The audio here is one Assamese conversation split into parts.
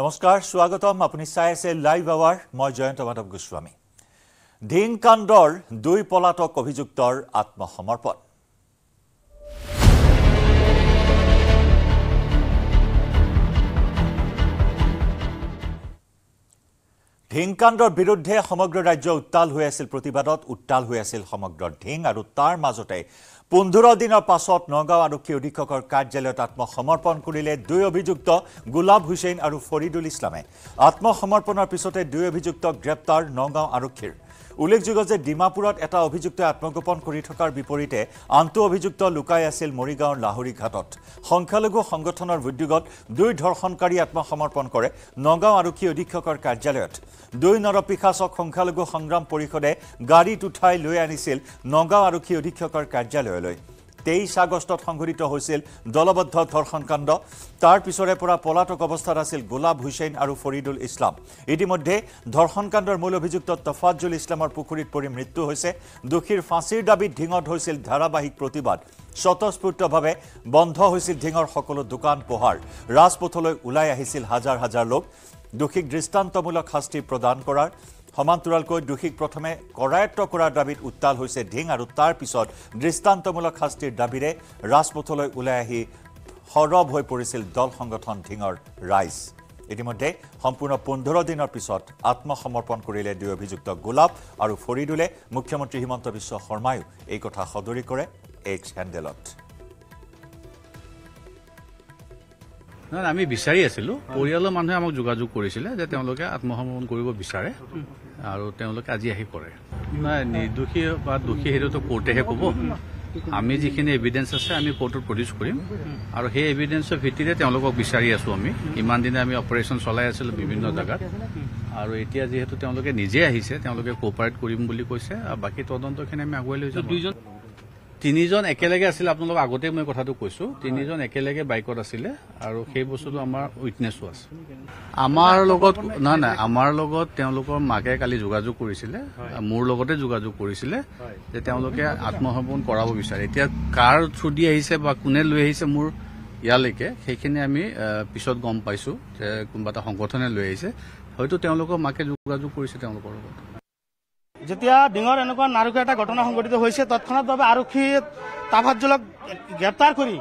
নমস্কাৰ স্বাগতম আপুনি চাই আছে লাইভ আৱাৰ মই জয়ন্ত মাধৱ গোস্বামী ধিং কাণ্ডৰ দুই পলাতক অভিযুক্তৰ আত্মসমৰ্পণ ঢিংকাণ্ডৰ বিৰুদ্ধে সমগ্ৰ ৰাজ্য উত্তাল হৈ আছিল প্ৰতিবাদত উত্তাল হৈ আছিল সমগ্ৰ ঢিং আৰু তাৰ মাজতে পোন্ধৰ দিনৰ পাছত নগাঁও আৰক্ষী অধীক্ষকৰ কাৰ্যালয়ত আত্মসমৰ্পণ কৰিলে দুই অভিযুক্ত গোলাব হুছেইন আৰু ফৰিদুল ইছলামে আত্মসমৰ্পণৰ পিছতে দুই অভিযুক্ত গ্ৰেপ্তাৰ নগাঁও আৰক্ষীৰ উল্লেখযোগ্য যে ডিমাপুৰত এটা অভিযুক্তই আত্মগোপন কৰি থকাৰ বিপৰীতে আনটো অভিযুক্ত লুকাই আছিল মৰিগাঁৱৰ লাহৰী ঘাটত সংখ্যালঘু সংগঠনৰ উদ্যোগত দুই ধৰ্ষণকাৰী আত্মসমৰ্পণ কৰে নগাঁও আৰক্ষী অধীক্ষকৰ কাৰ্যালয়ত দুই নৰপিশাচক সংখ্যালঘু সংগ্ৰাম পৰিষদে গাড়ীত উঠাই লৈ আনিছিল নগাঁও আৰক্ষী অধীক্ষকৰ কাৰ্যালয়লৈ তেইশ আগষ্টত সংঘটিত হৈছিল দলবদ্ধ ধৰ্ষণকাণ্ড তাৰ পিছৰে পৰা পলাতক অৱস্থাত আছিল গোলাব হুছেইন আৰু ফৰিদুল ইছলাম ইতিমধ্যে ধৰ্ষণকাণ্ডৰ মূল অভিযুক্ত তফাজুল ইছলামৰ পুখুৰীত পৰি মৃত্যু হৈছে দোষীৰ ফাঁচীৰ দাবীত ঢিঙত হৈছিল ধাৰাবাহিক প্ৰতিবাদ স্বতঃস্ফূৰ্তভাৱে বন্ধ হৈছিল ঢিঙৰ সকলো দোকান পোহাৰ ৰাজপথলৈ ওলাই আহিছিল হাজাৰ হাজাৰ লোক দোষীক দৃষ্টান্তমূলক শাস্তি প্ৰদান কৰাৰ সমান্তৰালকৈ দোষীক প্ৰথমে কৰায়ত্ব কৰাৰ দাবীত উত্তাল হৈছে ঢিং আৰু তাৰ পিছত দৃষ্টান্তমূলক শাস্তিৰ দাবীৰে ৰাজপথলৈ ওলাই আহি সৰব হৈ পৰিছিল দল সংগঠন ঢিঙৰ ৰাইজ ইতিমধ্যে সম্পূৰ্ণ পোন্ধৰ দিনৰ পিছত আত্মসমৰ্পণ কৰিলে দুই অভিযুক্ত গোলাপ আৰু ফৰিদুলে মুখ্যমন্ত্ৰী হিমন্ত বিশ্ব শৰ্মায়ো এই কথা সদৰি কৰে এইচ হেণ্ডেলত নাই আমি বিচাৰি আছিলোঁ পৰিয়ালৰ মানুহে আমাক যোগাযোগ কৰিছিলে যে তেওঁলোকে আত্মসমৰ্পণ কৰিব বিচাৰে আৰু তেওঁলোকে আজি আহি পৰে নাই নিৰ্দোষী বা দোষী সেইটোতো কোৰ্টেহে ক'ব আমি যিখিনি এভিডেঞ্চ আছে আমি কোৰ্টত প্ৰডিউচ কৰিম আৰু সেই এভিডেঞ্চৰ ভিত্তিতে তেওঁলোকক বিচাৰি আছোঁ আমি ইমান দিনে আমি অপাৰেশ্যন চলাই আছিলোঁ বিভিন্ন জেগাত আৰু এতিয়া যিহেতু তেওঁলোকে নিজে আহিছে তেওঁলোকে কোঅপাৰেট কৰিম বুলি কৈছে আৰু বাকী তদন্তখিনি আমি আগুৱাই লৈছোঁ দুইজন তিনিজন একেলগে আছিলে আপোনালোকক আগতে মই কথাটো কৈছো তিনিজন একেলগে বাইকত আছিলে আৰু সেই বস্তুটো আমাৰ উইটনেছো আছে আমাৰ লগত নাই নাই আমাৰ লগত তেওঁলোকৰ মাকে কালি যোগাযোগ কৰিছিলে মোৰ লগতে যোগাযোগ কৰিছিলে যে তেওঁলোকে আত্মসমৰ্পণ কৰাব বিচাৰে এতিয়া কাৰ থ্ৰু দি আহিছে বা কোনে লৈ আহিছে মোৰ ইয়ালৈকে সেইখিনি আমি পিছত গম পাইছো যে কোনোবা এটা সংগঠনে লৈ আহিছে হয়তো তেওঁলোকৰ মাকে যোগাযোগ কৰিছে তেওঁলোকৰ লগত যেতিয়া ডিঙৰ এনেকুৱা নাৰকীয় এটা ঘটনা সংঘটিত হৈছে তৎক্ষণাতভাৱে আৰক্ষীয়ে তাফাতজলক গ্ৰেপ্তাৰ কৰি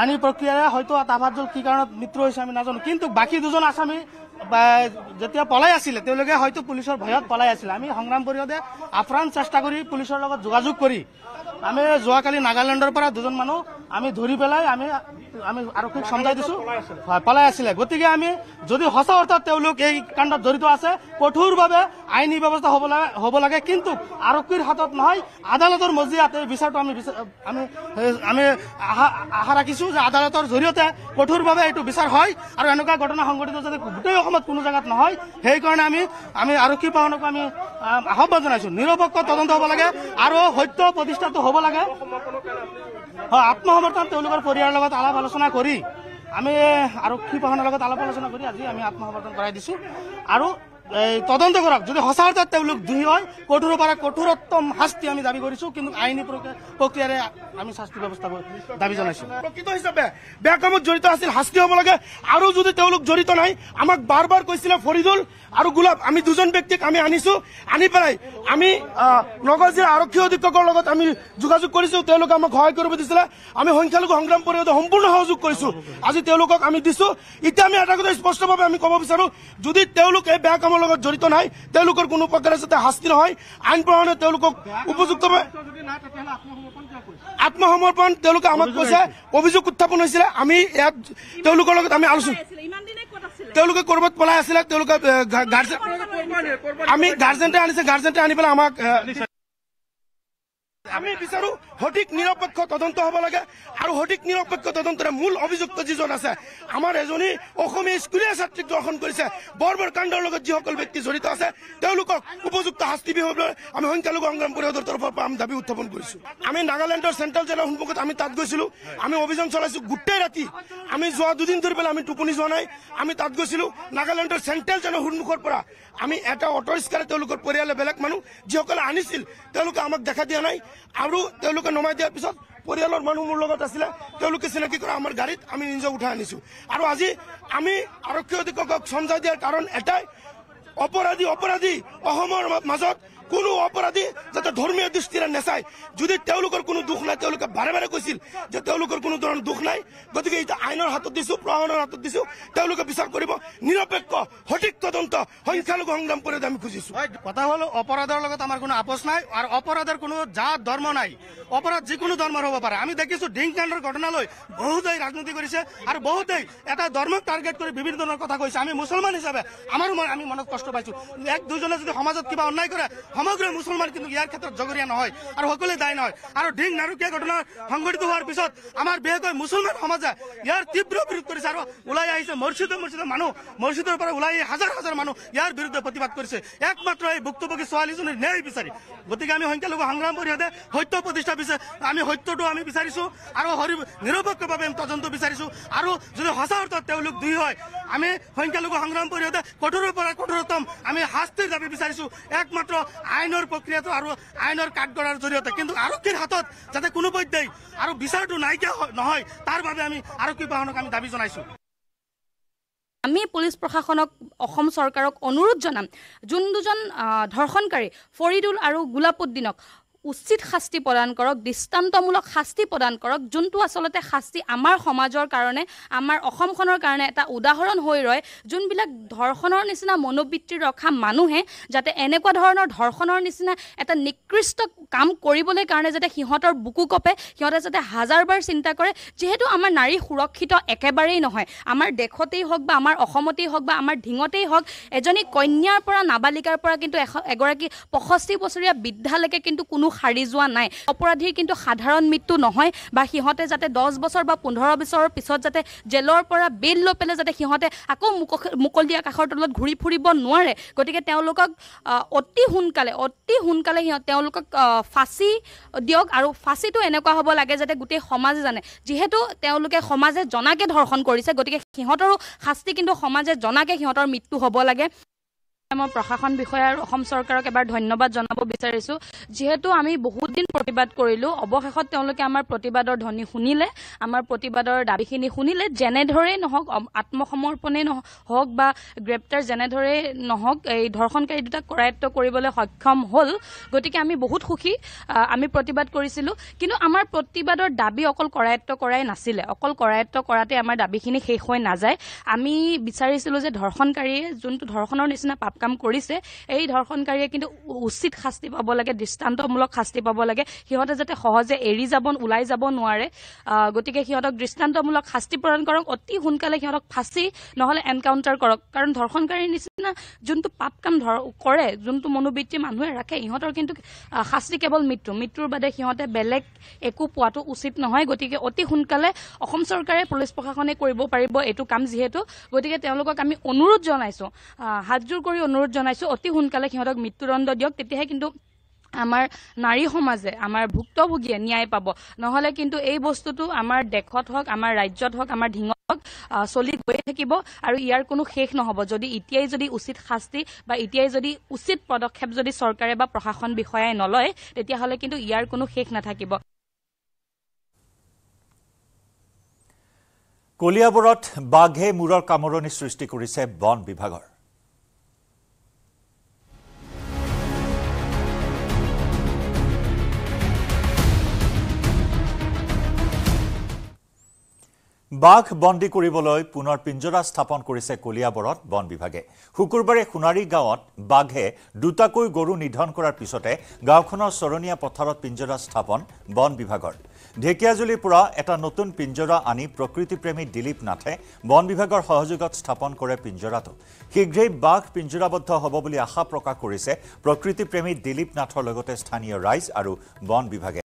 আইনী প্ৰক্ৰিয়াৰে হয়তো তাফাতজল কি কাৰণত মৃত্যু হৈছে আমি নাজানো কিন্তু বাকী দুজন আছামী যেতিয়া পলাই আছিলে তেওঁলোকে হয়তো পুলিচৰ ভয়ত পলাই আছিলে আমি সংগ্ৰাম পৰিষদে আফ্ৰাণ চেষ্টা কৰি পুলিচৰ লগত যোগাযোগ কৰি আমি যোৱাকালি নাগালেণ্ডৰ পৰা দুজন মানুহ আমি ধৰি পেলাই আমি আমি আৰক্ষীক খুব সমজাই দিছো পলাই আছিলে গতিকে আমি যদি সঁচা অৰ্থাৎ তেওঁলোক এই কাণ্ডত জড়িত আছে কঠোৰভাৱে আইনী ব্যৱস্থা হব লাগে হব লাগে কিন্তু আৰক্ষীৰ হাতত নয় আদালতেৰ মজিয়াতে বিচাৰটো আমি আমি আমি আশা ৰাখিছো যে আদালতৰ জৰিয়তে কঠোৰভাৱে এইটো বিচাৰ হয় আৰু এনেকুৱা ঘটনা সংঘটিত যদি গোটেই অসমত কোনো জেগাত নহয় সেইকাৰণে আমি আমি আৰক্ষী বাহনক আমি আহ্বান জনাইছো নিৰপেক্ষ তদন্ত হব লাগে আৰু সত্য প্ৰতিষ্ঠাটো হব লাগে হয় আত্মসমৰ্থন তেওঁলোকৰ পৰিয়ালৰ লগত আলাপ আলোচনা কৰি আমি আৰক্ষী প্ৰশাসনৰ লগত আলাপ আলোচনা কৰি আজি আমি আত্মসমৰ্থন কৰাই দিছোঁ আৰু তদন্ত করা যদি সঁচা যাতে তেওঁলোক দুই হয় কঠোর পারা কঠোরতম শাস্তি আমি দাবি করছো কিন্তু আইনি প্রক্রিয়ার আমি শাস্তি ব্যবস্থা দাবি জানাইছো প্রকৃত হিসাবে বেকাম জড়িত আছে শাস্তি হব লাগে আরো যদি তেওঁলোক জড়িত নাই আমাক বাৰ কইছিল ফৰিদুল আৰু গোলাপ আমি দুজন ব্যক্তিক আমি আনিছো আনি পেলাই আমি নগৰ জেলা আৰক্ষী অধীক্ষকৰ লগত আমি যোগাযোগ কৰিছো তেওঁলোকে আমাক সহায় কৰিব দিছিলে আমি সংখ্যালঘু সংগ্ৰাম পৰিষদে সম্পূৰ্ণ সহযোগ কৰিছো আজি তেওঁলোকক আমি দিছো এতিয়া আমি এটা কথা স্পষ্টভাৱে আমি কব বিচাৰো যদি তেওলোক এই কামত লগত জড়িত নাই তেওঁলোকৰ কোনো প্ৰকাৰে যাতে শাস্তি নহয় আইন প্ৰণয়নে তেওঁলোকক উপযুক্তভাৱে আত্মসমৰ্পণ তেওঁলোকে আমাক কৈছে অভিযোগ উত্থাপন হৈছিলে আমি ইয়াত তেওঁলোকৰ লগত আমি আলোচনা তেওঁলোকে ক'ৰবাত পলাই আছিলে তেওঁলোকে আমি গাৰ্জেণ্টে আনিছে গাৰ্জেণ্টে আনি পেলাই আমাক আমি বিচাৰো সঠিক নিৰপেক্ষ তদন্ত হব লাগে আৰু সঠিক নিৰপেক্ষ তদন্তৰে মূল অভিযুক্ত যিজন আছে আমাৰ এজনী অসমীয় স্কুলিয়া ছাত্ৰীক গ্ৰহণ কৰেছে কাণ্ডৰ লগত যিসকল ব্যক্তি জড়িত আছে তেওঁলোকক উপযুক্ত শাস্তি বিহাবলে আমি সংখ্যালঘু সংগ্রাম পরিষদের তরফের আমি দাবি উত্থাপন করেছো আমি নাগাল্যান্ডের সেন্ট্রাল জেলার সম্মুখত আমি তাত গৈছিলো আমি অভিযান চলাইছো গোটেই ৰাতি আমি যোৱা দুদিন ধৰি পেলাই আমি টোপনি যোৱা নাই আমি তাত গৈছিলো নাগালেণ্ডৰ চেণ্ট্ৰেল জেলৰ সন্মুখৰ পৰা আমি এটা অটো ৰিক্সাৰে তেওঁলোকৰ পৰিয়ালে বেলেগ মানুহ যিসকলে আনিছিল তেওঁলোকে আমাক দেখা দিয়া নাই আৰু তেওঁলোকে নমাই দিয়াৰ পিছত পৰিয়ালৰ মানুহ মোৰ লগত আছিলে তেওঁলোকে চিনাকি কৰা আমাৰ গাড়ীত আমি নিজে উঠাই আনিছো আৰু আজি আমি আৰক্ষী অধীক্ষকক চমজাই দিয়াৰ কাৰণ এটাই অপৰাধী অপৰাধী অসমৰ মাজত কোনো অপৰাধী যাতে ধৰ্মীয় দৃষ্টিৰে নেচায় যদি তেওঁলোকৰ কোনো দুখ নাই তেওঁলোকে বাৰে বাৰে কৈছিল যে তেওঁলোকৰ কোনো ধৰণৰ দুখ নাই গতিকে এইটো আইনৰ হাতত দিছো প্ৰশাসনৰ হাতত দিছো তেওঁলোকে বিচাৰ কৰিব নিৰপেক্ষ সঠিক তদন্ত সংখ্যালঘু সংগ্ৰাম পৰিষদ আমি খুজিছো কথা হল অপৰাধৰ লগত আমাৰ কোনো আপোচ নাই আৰু অপৰাধৰ কোনো জাত ধৰ্ম নাই অপৰাধ যিকোনো ধৰ্মৰ হ'ব পাৰে আমি দেখিছো ঢিংকাণ্ডৰ ঘটনালৈ বহুতেই ৰাজনীতি কৰিছে আৰু বহুতেই এটা ধৰ্মক টাৰ্গেট কৰি বিভিন্ন ধৰণৰ কথা কৈছে আমি মুছলমান হিচাপে আমাৰো আমি মনত কষ্ট পাইছো এক দুজনে যদি সমাজত কিবা অন্যায় কৰে সমগ্ৰ মুছলমান কিন্তু ইয়াৰ ক্ষেত্ৰত জগৰীয়া নহয় আৰু সকলোৱে দায় নহয় আৰু ঢিং নাৰকীয় ঘটনা সংঘটিত হোৱাৰ পিছত আমাৰ বিশেষকৈ মুছলমান সমাজে ইয়াৰ তীব্ৰ বিৰোধ কৰিছে আৰু ওলাই আহিছে মছজিদৰ মৰ্জিদৰ মানুহ মৰ্জিদৰ পৰা ওলাই আহি হাজাৰ হাজাৰ মানুহ ইয়াৰ বিৰুদ্ধে প্ৰতিবাদ কৰিছে একমাত্ৰ এই ভুক্তভোগী ছোৱালীজনী ন্যায় বিচাৰি গতিকে আমি সংখ্যালঘু সংগ্ৰাম পৰিষদে সত্য প্ৰতিষ্ঠা বিচাৰি আমি সত্যটো আমি বিচাৰিছো আৰু হৰি নিৰপেক্ষভাৱে আমি তদন্ত বিচাৰিছো আৰু যদি সঁচা অৰ্থত তেওঁলোক দুই হয় আমি সংখ্যালঘু সংগ্ৰাম পৰিষদে কঠোৰৰ পৰা কঠোৰতম আমি শাস্তিৰ দাবী বিচাৰিছো একমাত্ৰ আইনৰ প্ৰক্ৰিয়াটো আৰু আইনৰ কাঠগড়াৰ জৰিয়তে কিন্তু আৰক্ষীৰ হাতত যাতে কোনো পৰ্যায় আৰু বিচাৰটো নাইকিয়া নহয় তাৰ বাবে আমি আৰক্ষী বাহনক আমি দাবী জনাইছোঁ আমি পুলিচ প্ৰশাসনক অসম চৰকাৰক অনুৰোধ জনাম যোন দুজন ধৰ্ষণকাৰী ফৰিদুল আৰু গোলাপুদ্দিনক উচিত শাস্তি প্ৰদান কৰক দৃষ্টান্তমূলক শাস্তি প্ৰদান কৰক যোনটো আচলতে শাস্তি আমাৰ সমাজৰ কাৰণে আমাৰ অসমখনৰ কাৰণে এটা উদাহৰণ হৈ ৰয় যোনবিলাক ধৰ্ষণৰ নিচিনা মনোবৃত্তি ৰখা মানুহে যাতে এনেকুৱা ধৰণৰ ধৰ্ষণৰ নিচিনা এটা নিকৃষ্ট কাম কৰিবলৈ কাৰণে যাতে সিহঁতৰ বুকু কপে সিহঁতে যাতে হাজাৰ বাৰ চিন্তা কৰে যিহেতু আমাৰ নাৰী সুৰক্ষিত একেবাৰেই নহয় আমাৰ দেশতেই হওক বা আমাৰ অসমতেই হওক বা আমাৰ ঢিঙতেই হওক এজনী কন্যাৰ পৰা নাবালিকাৰ পৰা কিন্তু এশ এগৰাকী পয়ষষ্ঠি বছৰীয়া বৃদ্ধালৈকে কিন্তু কোনো দোষ সাৰি যোৱা নাই অপৰাধীৰ কিন্তু সাধাৰণ মৃত্যু নহয় বা সিহঁতে যাতে দহ বছৰ বা পোন্ধৰ বছৰৰ পিছত যাতে জেলৰ পৰা বেল লৈ পেলাই যাতে সিহঁতে আকৌ মুকলি আকাশৰ তলত ঘূৰি ফুৰিব নোৱাৰে গতিকে তেওঁলোকক অতি সোনকালে অতি সোনকালে সিহঁত তেওঁলোকক ফাঁচি দিয়ক আৰু ফাঁচিটো এনেকুৱা হ'ব লাগে যাতে গোটেই সমাজে জানে যিহেতু তেওঁলোকে সমাজে জনাকে ধৰ্ষণ কৰিছে গতিকে সিহঁতৰো শাস্তি কিন্তু সমাজে জনাকে সিহঁতৰ মৃত্যু হ'ব লাগে মই প্ৰশাসন বিষয়া আৰু অসম চৰকাৰক এবাৰ ধন্যবাদ জনাব বিচাৰিছো যিহেতু আমি বহুত দিন প্ৰতিবাদ কৰিলো অৱশেষত তেওঁলোকে আমাৰ প্ৰতিবাদৰ ধ্বনি শুনিলে আমাৰ প্ৰতিবাদৰ দাবীখিনি শুনিলে যেনেদৰেই নহওক আত্মসমৰ্পণেই নহওক বা গ্ৰেপ্তাৰ যেনেদৰেই নহওক এই ধৰ্ষণকাৰী দুটাক কৰায়ত্ব কৰিবলৈ সক্ষম হ'ল গতিকে আমি বহুত সুখী আমি প্ৰতিবাদ কৰিছিলো কিন্তু আমাৰ প্ৰতিবাদৰ দাবী অকল কৰায়ত্ব কৰাই নাছিলে অকল কৰায়ত্ব কৰাতে আমাৰ দাবীখিনি শেষ হৈ নাযায় আমি বিচাৰিছিলো যে ধৰ্ষণকাৰীয়ে যোনটো ধৰ্ষণৰ নিচিনা পাপ কাম কৰিছে এই ধৰ্ষণকাৰীয়ে কিন্তু উচিত শাস্তি পাব লাগে দৃষ্টান্তমূলক শাস্তি পাব লাগে সিহঁতে যাতে সহজে এৰি যাব ওলাই যাব নোৱাৰে গতিকে সিহঁতক দৃষ্টান্তমূলক শাস্তি প্ৰদান কৰক অতি সোনকালে সিহঁতক ফাঁচি নহ'লে এনকাউণ্টাৰ কৰক কাৰণ ধৰ্ষণকাৰীৰ নিচিনা নিচিনা যোনটো পাপ কাম ধৰ কৰে যোনটো মনোবৃত্তি মানুহে ৰাখে ইহঁতৰ কিন্তু শাস্তি কেৱল মৃত্যু মৃত্যুৰ বাদে সিহঁতে বেলেগ একো পোৱাটো উচিত নহয় গতিকে অতি সোনকালে অসম চৰকাৰে পুলিচ প্ৰশাসনে কৰিব পাৰিব এইটো কাম যিহেতু গতিকে তেওঁলোকক আমি অনুৰোধ জনাইছোঁ হাতযোৰ কৰি অনুৰোধ জনাইছো অতি সোনকালে সিহঁতক মৃত্যুদণ্ড দিয়ক তেতিয়াহে কিন্তু আমাৰ নাৰী সমাজে আমাৰ ভুক্তভোগীয়ে ন্যায় পাব নহ'লে কিন্তু এই বস্তুটো আমাৰ দেশত হওক আমাৰ ৰাজ্যত হওক আমাৰ ঢিঙত হওক চলি গৈ থাকিব আৰু ইয়াৰ কোনো শেষ নহ'ব যদি এতিয়াই যদি উচিত শাস্তি বা এতিয়াই যদি উচিত পদক্ষেপ যদি চৰকাৰে বা প্ৰশাসন বিষয়াই নলয় তেতিয়াহ'লে কিন্তু ইয়াৰ কোনো শেষ নাথাকিব কলিয়াবৰত বাঘে মূৰৰ কামোৰণি সৃষ্টি কৰিছে বন বিভাগৰ বাঘ বন্দী কৰিবলৈ পুনৰ পিঞ্জৰা স্থাপন কৰিছে কলিয়াবৰত বন বিভাগে শুকুৰবাৰে সোণাৰী গাঁৱত বাঘে দুটাকৈ গৰু নিধন কৰাৰ পিছতে গাঁওখনৰ চৰণীয়া পথাৰত পিঞ্জৰা স্থাপন বন বিভাগৰ ঢেকিয়াজুলিৰ পৰা এটা নতুন পিঞ্জৰা আনি প্ৰকৃতিপ্ৰেমী দিলীপ নাথে বন বিভাগৰ সহযোগত স্থাপন কৰে পিঞ্জৰাটো শীঘ্ৰেই বাঘ পিঞ্জৰাবদ্ধ হ'ব বুলি আশা প্ৰকাশ কৰিছে প্ৰকৃতিপ্ৰেমী দিলীপ নাথৰ লগতে স্থানীয় ৰাইজ আৰু বন বিভাগে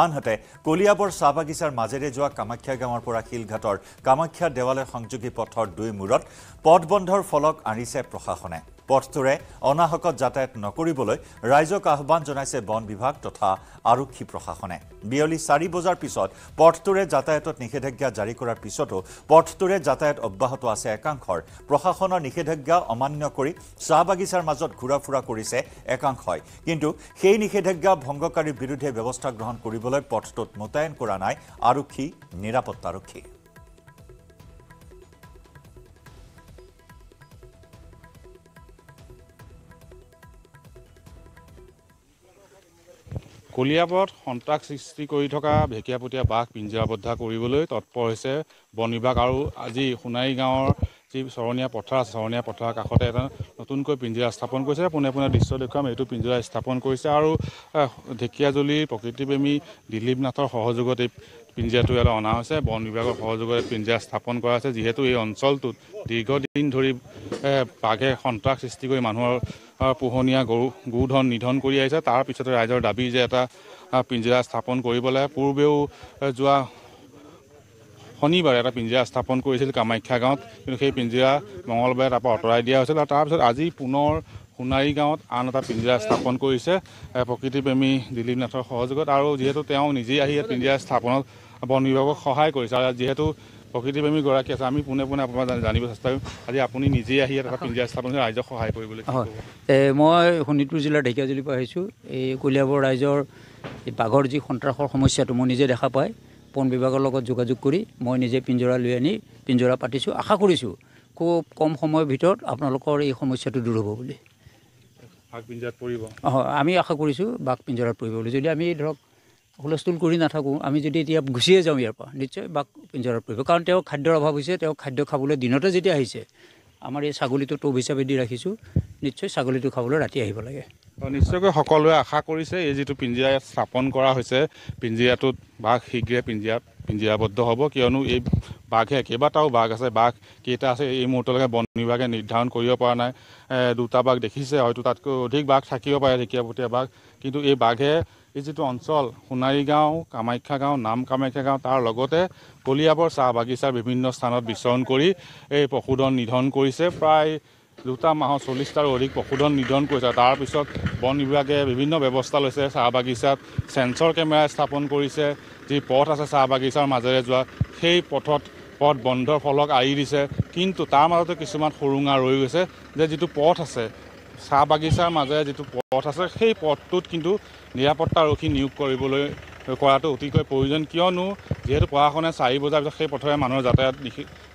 আনহাতে কলিয়াবৰ চাহ বাগিচাৰ মাজেৰে যোৱা কামাখ্যা গাঁৱৰ পৰা শিলঘাটৰ কামাখ্যা দেৱালয় সংযোগী পথৰ দুই মূৰত পথ বন্ধৰ ফলক আনিছে প্ৰশাসনে পথটোৰে অনাহকত যাতায়াত নকৰিবলৈ ৰাইজক আহ্বান জনাইছে বন বিভাগ তথা আৰক্ষী প্ৰশাসনে বিয়লি চাৰি বজাৰ পিছত পথটোৰে যাতায়াতত নিষেধাজ্ঞা জাৰি কৰাৰ পিছতো পথটোৰে যাতায়াত অব্যাহত আছে একাংশৰ প্ৰশাসনৰ নিষেধাজ্ঞা অমান্য কৰি চাহ বাগিচাৰ মাজত ঘূৰা ফুৰা কৰিছে একাংশই কিন্তু সেই নিষেধাজ্ঞা ভংগকাৰীৰ বিৰুদ্ধে ব্যৱস্থা গ্ৰহণ কৰিবলৈ পথটোত মোতায়েন কৰা নাই আৰক্ষী নিৰাপত্তাৰক্ষী কলিয়াবৰত সন্ত্ৰাস সৃষ্টি কৰি থকা ভেকিয়াপতীয়া বাঘ পিঞ্জৰাবদ্ধ কৰিবলৈ তৎপৰ হৈছে বন বিভাগ আৰু আজি সোণাৰী গাঁৱৰ যি চৰণীয়া পথাৰ আছে চৰণীয়া পথাৰৰ কাষতে এটা নতুনকৈ পিঞ্জিৰা স্থাপন কৰিছে পোনে পোনে দৃশ্য দেখুৱাম এইটো পিঞ্জিৰা স্থাপন কৰিছে আৰু ঢেকীয়াজুলিৰ প্ৰকৃতিপ্ৰেমী দিলীপ নাথৰ সহযোগত এই পিঞ্জিয়া তৈয়াৰ অনা হৈছে বন বিভাগৰ সহযোগেৰে পিঞ্জিয়া স্থাপন কৰা হৈছে যিহেতু এই অঞ্চলটোত দীৰ্ঘদিন ধৰি বাঘে সন্ত্ৰাস সৃষ্টি কৰি মানুহৰ পোহনীয়া গৰু গোধন নিধন কৰি আহিছে তাৰ পিছতে ৰাইজৰ দাবী যে এটা পিঞ্জিৰা স্থাপন কৰিবলৈ পূৰ্বেও যোৱা শনিবাৰে এটা পিঞ্জিৰা স্থাপন কৰিছিল কামাখ্যা গাঁৱত কিন্তু সেই পিঞ্জিৰা মঙলবাৰে তাৰপৰা আঁতৰাই দিয়া হৈছিল আৰু তাৰপিছত আজি পুনৰ সোণাৰী গাঁৱত আন এটা পিঞ্জিৰা স্থাপন কৰিছে প্ৰকৃতিপ্ৰেমী দিলীপ নাথৰ সহযোগত আৰু যিহেতু তেওঁ নিজেই আহি ইয়াত পিঞ্জিৰা স্থাপনত বন বিভাগক সহায় কৰিছে আৰু যিহেতু প্ৰকৃতিপ্ৰেমী গৰাকী আছে আমি পোনে পোনে আপোনাৰ জানিব চেষ্টা কৰিম আজি আপুনি নিজেই আহি ইয়াত এটা পিঞ্জিয়া স্থাপন কৰি ৰাইজক সহায় কৰিবলৈ হয় মই শোণিতপুৰ জিলাৰ ঢেকিয়াজুলিৰ পৰা আহিছোঁ এই কলিয়াবৰ ৰাইজৰ এই বাঘৰ যি সন্ত্ৰাসৰ সমস্যাটো মই নিজে দেখা পায় বন বিভাগৰ লগত যোগাযোগ কৰি মই নিজে পিঞ্জৰা লৈ আনি পিঞ্জৰা পাতিছোঁ আশা কৰিছোঁ খুব কম সময়ৰ ভিতৰত আপোনালোকৰ এই সমস্যাটো দূৰ হ'ব বুলি বাঘ পিঞ্জাত পৰিব অঁ আমি আশা কৰিছোঁ বাঘ পিঞ্জৰাত পৰিব বুলি যদি আমি ধৰক হুলস্থুল কৰি নাথাকোঁ আমি যদি এতিয়া গুচিয়ে যাওঁ ইয়াৰ পৰা নিশ্চয় বাঘ পিঞ্জৰাত পৰিব কাৰণ তেওঁ খাদ্যৰ অভাৱ হৈছে তেওঁ খাদ্য খাবলৈ দিনতে যেতিয়া আহিছে আমাৰ এই ছাগলীটো টোপ হিচাপে দি ৰাখিছোঁ নিশ্চয় ছাগলীটো খাবলৈ ৰাতি আহিব লাগে নিশ্চয়কৈ সকলোৱে আশা কৰিছে এই যিটো পিঞ্জিৰা স্থাপন কৰা হৈছে পিঞ্জিৰাটোত বাঘ শীঘ্ৰে পিঞ্জিৰাত পিঞ্জিৰাবদ্ধ হ'ব কিয়নো এই বাঘে কেইবাটাও বাঘ আছে বাঘ কেইটা আছে এই মুহূৰ্তলৈকে বন বিভাগে নিৰ্ধাৰণ কৰিব পৰা নাই দুটা বাঘ দেখিছে হয়তো তাতকৈ অধিক বাঘ থাকিব পাৰে ঢেকীয়াপতীয়া বাঘ কিন্তু এই বাঘে এই যিটো অঞ্চল সোণাৰী গাঁও কামাখ্যা গাঁও নাম কামাখ্যা গাঁও তাৰ লগতে কলিয়াবৰ চাহ বাগিচাৰ বিভিন্ন স্থানত বিচৰণ কৰি এই পশুধন নিধন কৰিছে প্ৰায় দুটা মাহৰ চল্লিছটাৰো অধিক পশুধন নিধন কৰিছে তাৰপিছত বন বিভাগে বিভিন্ন ব্যৱস্থা লৈছে চাহ বাগিচাত চেঞ্চৰ কেমেৰা স্থাপন কৰিছে যি পথ আছে চাহ বাগিচাৰ মাজেৰে যোৱা সেই পথত পথ বন্ধৰ ফলক আঁৰি দিছে কিন্তু তাৰ মাজতে কিছুমান সুৰুঙা ৰৈ গৈছে যে যিটো পথ আছে চাহ বাগিচাৰ মাজেৰে যিটো পথ আছে সেই পথটোত কিন্তু নিৰাপত্তাৰক্ষী নিয়োগ কৰিবলৈ কৰাটো অতিকৈ প্ৰয়োজন কিয়নো যিহেতু প্ৰশাসনে চাৰি বজাৰ পিছত সেই পথেৰে মানুহৰ যাতায়াত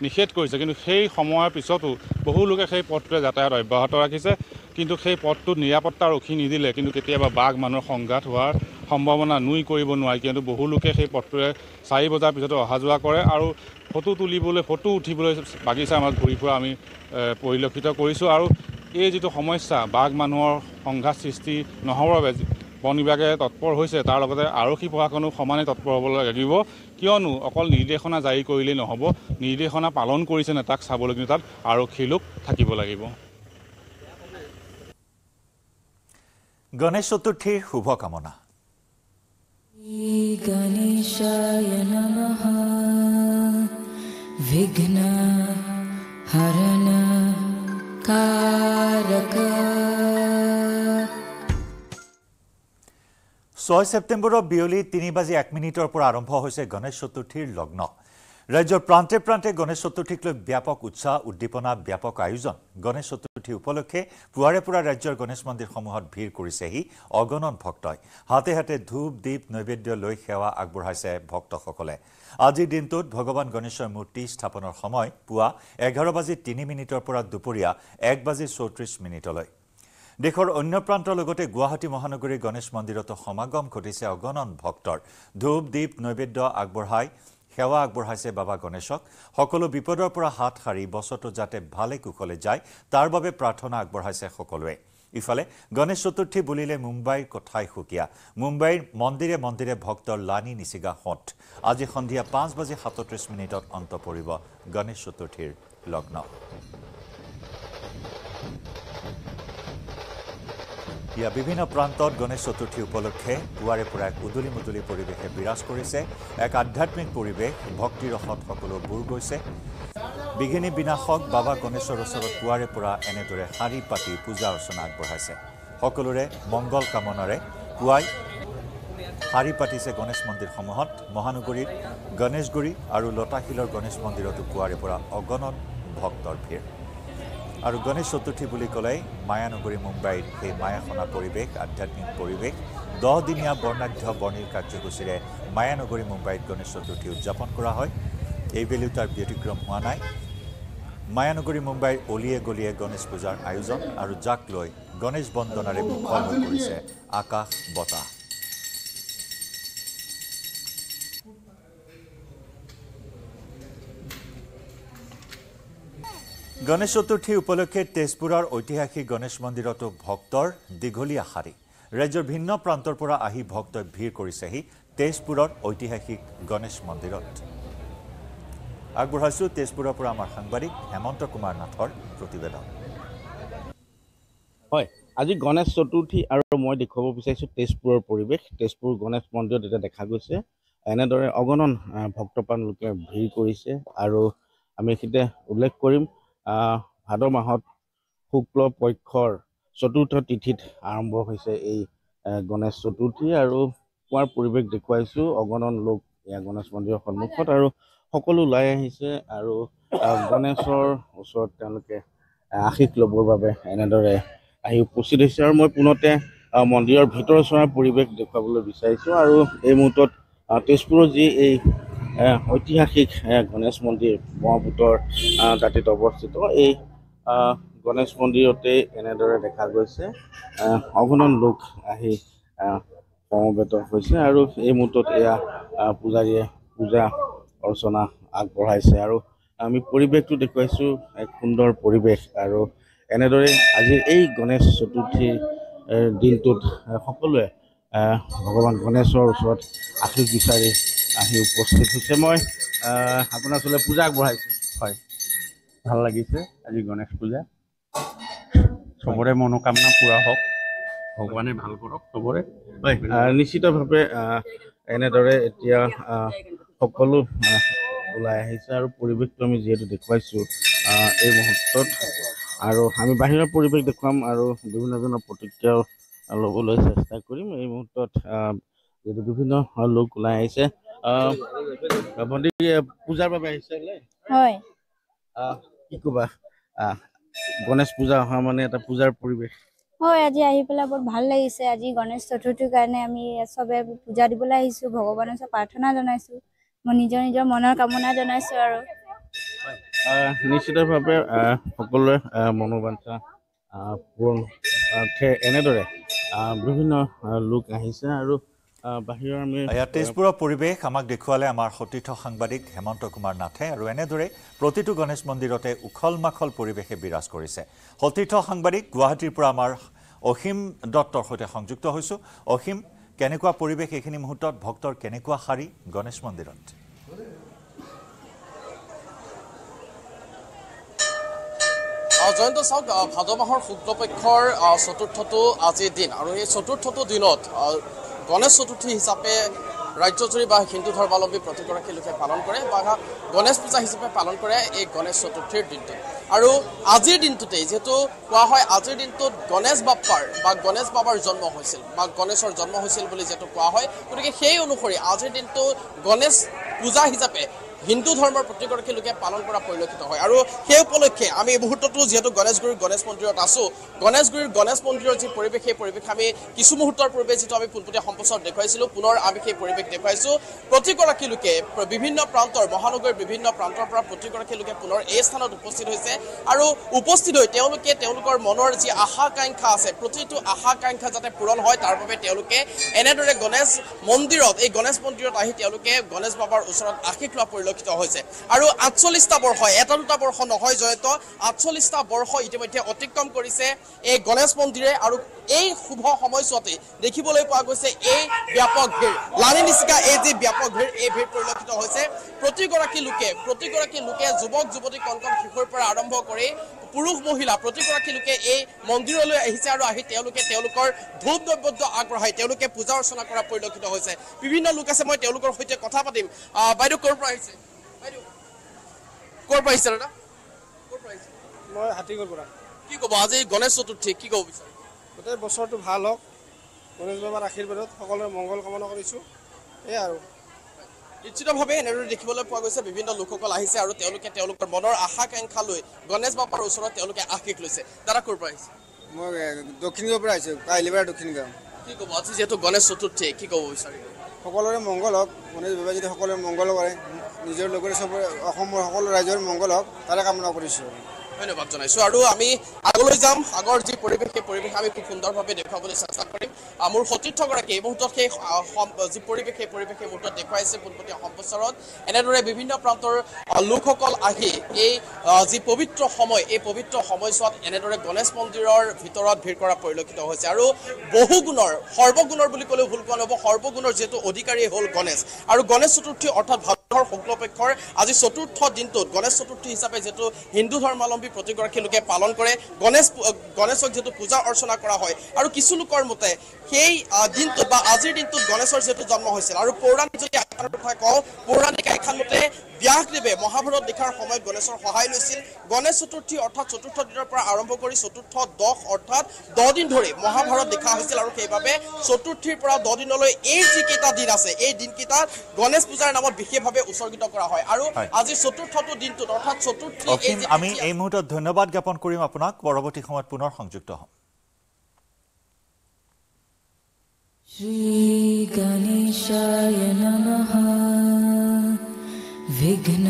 নিষেধ কৰিছে কিন্তু সেই সময়ৰ পিছতো বহুলোকে সেই পথটোৱে যাতায়াত অব্যাহত ৰাখিছে কিন্তু সেই পথটোত নিৰাপত্তাৰক্ষী নিদিলে কিন্তু কেতিয়াবা বাঘ মানুহৰ সংঘাত হোৱাৰ সম্ভাৱনা নুই কৰিব নোৱাৰি কিন্তু বহুলোকে সেই পথটোৱে চাৰি বজাৰ পিছতে অহা যোৱা কৰে আৰু ফটো তুলিবলৈ ফটো উঠিবলৈ বাগিচাৰ মাজ ঘূৰি ফুৰা আমি পৰিলক্ষিত কৰিছোঁ আৰু এই যিটো সমস্যা বাঘ মানুহৰ সংঘাত সৃষ্টি নহ'বৰ বাবে বন বিভাগে তৎপৰ হৈছে তাৰ লগতে আৰক্ষী প্ৰশাসনো সমানে তৎপৰ হ'ব লাগিব কিয়নো অকল নিৰ্দেশনা জাৰি কৰিলেই নহ'ব নিৰ্দেশনা পালন কৰিছেনে তাক চাবলৈ কিন্তু তাত আৰক্ষী লোক থাকিব লাগিব গণেশ চতুৰ্থীৰ শুভকামনা ঘ্ন ছয় ছেপ্টেম্বৰৰ বিয়লি তিনি বাজি এক মিনিটৰ পৰা আৰম্ভ হৈছে গণেশ চতুৰ্থীৰ লগ্ন ৰাজ্যৰ প্ৰান্তে প্ৰান্তে গণেশ চতুৰ্থীক লৈ ব্যাপক উৎসাহ উদ্দীপনা ব্যাপক আয়োজন গণেশ তিথি উপলক্ষে পুৱাৰে পৰা ৰাজ্যৰ গণেশ মন্দিৰসমূহত ভিৰ কৰিছেহি অগণন ভক্তই হাতে হাতে ধূপ দীপ নৈবেদ্য লৈ সেৱা আগবঢ়াইছে ভক্তসকলে আজিৰ দিনটোত ভগৱান গণেশৰ মূৰ্তি স্থাপনৰ সময় পুৱা এঘাৰ বাজি তিনি মিনিটৰ পৰা দুপৰীয়া এক বাজি চৌত্ৰিছ মিনিটলৈ দেশৰ অন্য প্ৰান্তৰ লগতে গুৱাহাটী মহানগৰীৰ গণেশ মন্দিৰতো সমাগম ঘটিছে অগণন ভক্তৰ ধূপ দীপ নৈবেদ্য আগবঢ়াই সেৱা আগবঢ়াইছে বাবা গণেশক সকলো বিপদৰ পৰা হাত সাৰি বছৰটো যাতে ভালে কুশলে যায় তাৰ বাবে প্ৰাৰ্থনা আগবঢ়াইছে সকলোৱে ইফালে গণেশ চতুৰ্থী বুলিলে মুম্বাইৰ কথাই সুকীয়া মুম্বাইৰ মন্দিৰে মন্দিৰে ভক্তৰ লানি নিচিগা সোঁত আজি সন্ধিয়া পাঁচ বাজি সাতত্ৰিছ মিনিটত অন্ত পৰিব গণেশ চতুৰ্থীৰ লগ্ন ইয়াৰ বিভিন্ন প্ৰান্তত গণেশ চতুৰ্থী উপলক্ষে পুৱাৰে পৰা এক উদুলি মুদুলি পৰিৱেশে বিৰাজ কৰিছে এক আধ্যাত্মিক পৰিৱেশ ভক্তিৰসত সকলো বুৰ গৈছে বিঘিনী বিনাশক বাবা গণেশৰ ওচৰত পুৱাৰে পৰা এনেদৰে শাৰী পাতি পূজা অৰ্চনা আগবঢ়াইছে সকলোৰে মংগল কামনাৰে পুৱাই শাৰী পাতিছে গণেশ মন্দিৰসমূহত মহানগৰীত গণেশগুৰি আৰু লতাশিলৰ গণেশ মন্দিৰতো পুৱাৰে পৰা অগণন ভক্তৰ ভিৰ আৰু গণেশ চতুৰ্থী বুলি ক'লে মায়ানগৰী মুম্বাইত সেই মায়াসনা পৰিৱেশ আধ্যাত্মিক পৰিৱেশ দহদিনীয়া বৰ্ণাঢ্য বৰ্ণিৰ কাৰ্যসূচীৰে মায়ানগৰী মুম্বাইত গণেশ চতুৰ্থী উদযাপন কৰা হয় এইবেলিও তাৰ ব্যতিক্ৰম হোৱা নাই মায়ানগৰী মুম্বাইৰ অলিয়ে গলিয়ে গণেশ পূজাৰ আয়োজন আৰু যাক লৈ গণেশ বন্দনাৰে মুখ পৰিছে আকাশ বতাহ গণেশ চতুর্থী উপলক্ষে তেজপুরের ঐতিহাসিক গণেশ মন্দিরতো ভক্তর দীঘলীয়া শাড়ি রাজ্যের ভিন্ন প্রান্তর আহি ভক্ত ভিড় করেছেহি তেজপুরের ঐতিহাসিক গণেশ মন্দির আগবাইছ তেজপুরের পর আমার সাংবাদিক হেমন্ত কুমার নাথর প্রতিবেদন হয় আজি গণেশ চতুর্থী আর মানে দেখাব বিচার তেজপুরের পরিবেশ তেজপুর গণেশ মন্দির এটা দেখা গেছে এনেদরে অগণন ভক্তপ্রাণ লোকের ভিড় করেছে আর আমি এখানে উল্লেখ করিম ভাদ মাহত শুক্ল পক্ষৰ চতুৰ্থ তিথিত আৰম্ভ হৈছে এই গণেশ চতুৰ্থী আৰু কোৱাৰ পৰিৱেশ দেখুৱাইছোঁ অগণন লোক ইয়াৰ গণেশ মন্দিৰৰ সন্মুখত আৰু সকলো ওলাই আহিছে আৰু গণেশৰ ওচৰত তেওঁলোকে আশীষ ল'বৰ বাবে এনেদৰে আহি উপস্থিত হৈছে আৰু মই পুনতে মন্দিৰৰ ভিতৰ চৰাৰ পৰিৱেশ দেখুৱাবলৈ বিচাৰিছোঁ আৰু এই মুহূৰ্তত তেজপুৰৰ যি এই ঐতিহাসিক গণেশ মন্দিৰ ব্ৰহ্মপুত্ৰৰ দাঁতিত অৱস্থিত এই গণেশ মন্দিৰতেই এনেদৰে দেখা গৈছে অঘনন লোক আহি সমবেত হৈছে আৰু এই মুহূৰ্তত এয়া পূজাৰীয়ে পূজা অৰ্চনা আগবঢ়াইছে আৰু আমি পৰিৱেশটো দেখুৱাইছোঁ এক সুন্দৰ পৰিৱেশ আৰু এনেদৰে আজি এই গণেশ চতুৰ্থীৰ দিনটোত সকলোৱে ভগৱান গণেশৰ ওচৰত আশীষ বিচাৰি আহি উপস্থিত হৈছে মই আপোনাৰ ওচৰলৈ পূজা আগবঢ়াইছোঁ হয় ভাল লাগিছে আজি গণেশ পূজা চবৰে মনোকামনা পূৰা হওক ভগৱানে ভাল কৰক চবৰে নিশ্চিতভাৱে এনেদৰে এতিয়া সকলো ওলাই আহিছে আৰু পৰিৱেশটো আমি যিহেতু দেখুৱাইছোঁ এই মুহূৰ্তত আৰু আমি বাহিৰৰ পৰিৱেশ দেখুৱাম আৰু বিভিন্নজনৰ প্ৰতিক্ৰিয়াও ল'বলৈ চেষ্টা কৰিম এই মুহূৰ্তত যিহেতু বিভিন্ন লোক ওলাই আহিছে ভণ্টি পূজাৰ বাবে আহিছে কি ক'বা গণেশ পূজা অহা মানে এটা পূজাৰ পৰিৱেশ হয় আজি আহি পেলাই বহুত ভাল লাগিছে আজি গণেশ চতুৰ্থীৰ কাৰণে আমি চবে পূজা দিবলৈ আহিছোঁ ভগৱানৰ ওচৰত প্ৰাৰ্থনা জনাইছোঁ মই নিজৰ নিজৰ মনৰ কামনা জনাইছোঁ আৰু নিশ্চিতভাৱে সকলোৰে মনোবাঞ্চা পূৰণ এনেদৰে বিভিন্ন লোক আহিছে আৰু বাহিৰৰ আমি ইয়াৰ তেজপুৰৰ পৰিৱেশ আমাক দেখুৱালে আমাৰ সতীৰ্থ সাংবাদিক হেমন্ত কুমাৰ নাথে আৰু এনেদৰে প্ৰতিটো গণেশ মন্দিৰতে উখল মাখল পৰিৱেশে বিৰাজ কৰিছে সতীৰ্থ সাংবাদিক গুৱাহাটীৰ পৰা আমাৰ অসীম দত্তৰ সৈতে সংযুক্ত হৈছোঁ অসীম কেনেকুৱা পৰিৱেশ এইখিনি মুহূৰ্তত ভক্তৰ কেনেকুৱা শাৰী গণেশ মন্দিৰত জয়ন্ত চাওক ভাদ মাহৰ শুক্লপক্ষৰ চতুৰ্থটো আজি দিন আৰু এই চতুৰ্থটো দিনত গণেশ চতুৰ্থী হিচাপে ৰাজ্যজুৰি বা হিন্দু ধৰ্মাৱলম্বী প্ৰতিগৰাকী লোকে পালন কৰে বা গণেশ পূজা হিচাপে পালন কৰে এই গণেশ চতুৰ্থীৰ দিনটো আৰু আজিৰ দিনটোতেই যিহেতু কোৱা হয় আজিৰ দিনটোত গণেশ বাপ্পাৰ বা গণেশ বাবাৰ জন্ম হৈছিল বা গণেশৰ জন্ম হৈছিল বুলি যিহেতু কোৱা হয় গতিকে সেই অনুসৰি আজিৰ দিনটো গণেশ পূজা হিচাপে হিন্দু ধৰ্মৰ প্ৰতিগৰাকী লোকে পালন কৰা পৰিলক্ষিত হয় আৰু সেই উপলক্ষে আমি এই মুহূৰ্ততো যিহেতু গণেশগুৰিৰ গণেশ মন্দিৰত আছোঁ গণেশগুৰিৰ গণেশ মন্দিৰৰ যি পৰিৱেশ সেই পৰিৱেশ আমি কিছু মুহূৰ্তৰ পূৰ্বে যিটো আমি পোনপটীয়া সম্প্ৰচাৰত দেখুৱাইছিলোঁ পুনৰ আমি সেই পৰিৱেশ দেখুৱাইছোঁ প্ৰতিগৰাকী লোকে বিভিন্ন প্ৰান্তৰ মহানগৰীৰ বিভিন্ন প্ৰান্তৰ পৰা প্ৰতিগৰাকী লোকে পুনৰ এই স্থানত উপস্থিত হৈছে আৰু উপস্থিত হৈ তেওঁলোকে তেওঁলোকৰ মনৰ যি আশাকাংক্ষা আছে প্ৰতিটো আশাকাংক্ষা যাতে পূৰণ হয় তাৰ বাবে তেওঁলোকে এনেদৰে গণেশ মন্দিৰত এই গণেশ মন্দিৰত আহি তেওঁলোকে গণেশ বাবাৰ ওচৰত আশীষ লোৱা পৰিলক্ষিত পৰিলক্ষিত হৈছে আৰু আঠচল্লিছটা বৰ্ষ এটা দুটা বৰ্ষ নহয় জয়ন্ত আঠচল্লিছটা বৰ্ষ ইতিমধ্যে অতিক্ৰম কৰিছে এই গণেশ মন্দিৰে আৰু এই শুভ সময়ছোৱাতে দেখিবলৈ পোৱা গৈছে এই ব্যাপক ভিৰ লালি নিচিকা এই যি ব্যাপক ভিৰ এই ভিৰ পৰিলক্ষিত হৈছে প্ৰতিগৰাকী লোকে প্ৰতিগৰাকী লোকে যুৱক যুৱতী কণ কণ শিশুৰ পৰা আৰম্ভ কৰি পুৰুষ মহিলা প্ৰতিগৰাকী লোকে এই মন্দিৰলৈ আহিছে আৰু আহি তেওঁলোকে তেওঁলোকৰ ধূপ দ্ৰব্য আগবঢ়ায় তেওঁলোকে পূজা অৰ্চনা কৰা পৰিলক্ষিত হৈছে বিভিন্ন লোক আছে মই তেওঁলোকৰ সৈতে কথা পাতিম বাইদেউ ক'ৰ পৰা আহিছে বাইদেউ ক'ৰ পৰা আহিছে দাদা আহিছে মই হাতীগড়ৰ পৰা কি ক'ব আজি গণেশ চতুৰ্থী কি ক'ব বিচাৰে গোটেই বছৰটো ভাল হওক গণেশ বাবাৰ আশীৰ্বাদত সকলোৱে মংগল কামনা কৰিছোঁ এয়াই আৰু নিশ্চিতভাৱে এনেদৰে দেখিবলৈ পোৱা গৈছে বিভিন্ন লোকসকল আহিছে আৰু তেওঁলোকে তেওঁলোকৰ মনৰ আশাকাংক্ষা লৈ গণেশ বাপাৰ ওচৰত তেওঁলোকে আশীষ লৈছে দাদা ক'ৰ পৰা আহিছে মই দক্ষিণ গাঁৱৰ পৰা আহিছোঁ কাইলিবাৰ দক্ষিণ গাঁও কি ক'ব আজি যিহেতু গণেশ চতুৰ্থী কি ক'ব বিচাৰি সকলোৰে মংগল হওক গণেশ বাবাই যদি সকলোৰে মংগল কৰে নিজৰ লগতে চবৰে অসমৰ সকলো ৰাইজৰ মংগল হওক তাৰে কামনা কৰিছোঁ ধন্যবাদ জানাইছো আৰু আমি আগলৈ যাম আগৰ যি পৰিৱেশ সেই পৰিৱেশ আমি খুব সুন্দৰভাৱে দেখুৱাবলৈ চেষ্টা কৰিম মোৰ সতীৰ্থগৰাকী এই মুহূৰ্তত সেই যি পৰিৱেশ সেই পৰিৱেশ সেই মুহূৰ্তত দেখুৱাইছে পোনপটীয়া সম্প্ৰচাৰত এনেদৰে বিভিন্ন প্ৰান্তৰ লোকসকল আহি এই যি পবিত্ৰ সময় এই পবিত্ৰ সময়ছোৱাত এনেদৰে গণেশ মন্দিৰৰ ভিতৰত ভিৰ কৰা পৰিলক্ষিত হৈছে আৰু বহুগুণৰ সৰ্বগুণৰ বুলি ক'লেও ভুল কোৱা নহ'ব সৰ্বগুণৰ যিহেতু অধিকাৰী হ'ল গণেশ আৰু গণেশ চতুৰ্থী অৰ্থাৎ শুক্লপক্ষৰ আজি চতুৰ্থ দিনটোত গণেশ চতুৰ্থী হিচাপে যিহেতু হিন্দু ধৰ্মাৱলম্বী প্ৰতিগৰাকী লোকে পালন কৰে গণেশ গণেশক যিহেতু পূজা অৰ্চনা কৰা হয় আৰু কিছু লোকৰ মতে সেই দিনটোত বা আজিৰ দিনটোত গণেশৰ যিহেতু জন্ম হৈছিল আৰু পৌৰাণিক যদি কথা কওঁ পৌৰাণিক আখ্যান মতে ব্যাসদেৱে মহাভাৰত লিখাৰ সময়ত গণেশৰ সহায় লৈছিল গণেশ চতুৰ্থী অৰ্থাৎ চতুৰ্থ দিনৰ পৰা আৰম্ভ কৰি চতুৰ্থ দশ অৰ্থাৎ দহ দিন ধৰি মহাভাৰত লিখা হৈছিল আৰু সেইবাবে চতুৰ্থীৰ পৰা দহ দিনলৈ এই যিকেইটা দিন আছে এই দিনকেইটা গণেশ পূজাৰ নামত বিশেষভাৱে উৎসৰ্গিত কৰা হয় আৰু আজি চতুৰ্থটো দিনটোত অৰ্থাৎ চতুৰ্থী আমি এই মুহূৰ্তত ধন্যবাদ জ্ঞাপন কৰিম আপোনাক পৰৱৰ্তী সময়ত পুনৰ সংযুক্ত হ'ম শ্ৰী গণেশায় নমঃ विघ्न